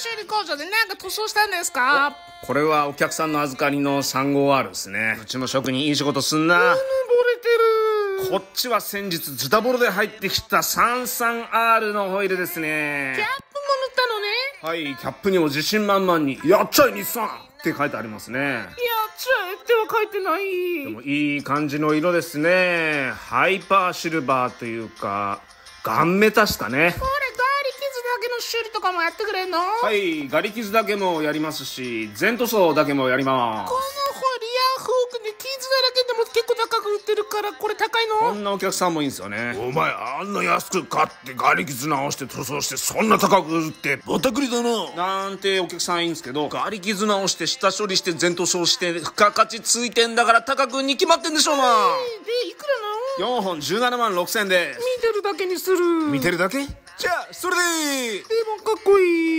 修理工場でなんか塗装したんですかこれはお客さんの預かりの3 5 r ですねうちの職人いい仕事すんなれてるこっちは先日ズタボロで入ってきた 33R のホイールですねキャップも塗ったのねはいキャップにも自信満々に「やっちゃえ日産!」って書いてありますねやっちゃえっては書いてないでもいい感じの色ですねハイパーシルバーというかガンメタしかねこれ修理とかもやってくれんのはいガリ傷だけもやりますし全塗装だけもやりますこのホリアフォークに傷だらけでも結構高く売ってるからこれ高いのこんなお客さんもいいんですよねお前あんな安く買ってガリ傷直して塗装してそんな高く売ってぼったくりだななんてお客さんいいんですけどガリ傷直して下処理して全塗装して付加価値ついてんだから高くに決まってんでしょうな、えー、でいくらの4本17万6000円です見てるだけにする見てるだけじゃあそれでいいレモンかっこいい